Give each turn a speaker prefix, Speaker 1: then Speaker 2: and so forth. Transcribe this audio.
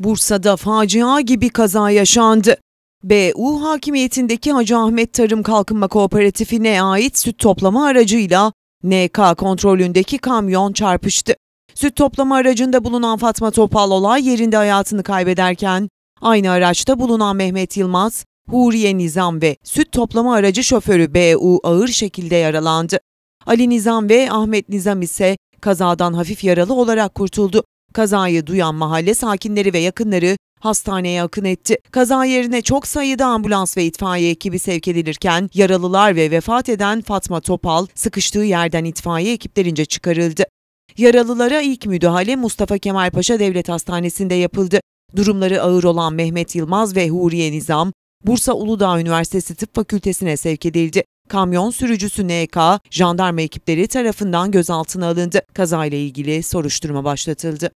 Speaker 1: Bursa'da facia gibi kaza yaşandı. BU hakimiyetindeki Hacı Ahmet Tarım Kalkınma Kooperatifi'ne ait süt toplama aracıyla NK kontrolündeki kamyon çarpıştı. Süt toplama aracında bulunan Fatma Topal olay yerinde hayatını kaybederken aynı araçta bulunan Mehmet Yılmaz, Huriye Nizam ve süt toplama aracı şoförü BU ağır şekilde yaralandı. Ali Nizam ve Ahmet Nizam ise kazadan hafif yaralı olarak kurtuldu. Kazayı duyan mahalle sakinleri ve yakınları hastaneye akın etti. Kaza yerine çok sayıda ambulans ve itfaiye ekibi sevk edilirken yaralılar ve vefat eden Fatma Topal sıkıştığı yerden itfaiye ekiplerince çıkarıldı. Yaralılara ilk müdahale Mustafa Kemal Paşa Devlet Hastanesi'nde yapıldı. Durumları ağır olan Mehmet Yılmaz ve Huriye Nizam, Bursa Uludağ Üniversitesi Tıp Fakültesi'ne sevk edildi kamyon sürücüsü NK, jandarma ekipleri tarafından gözaltına alındı. Kazayla ilgili soruşturma başlatıldı.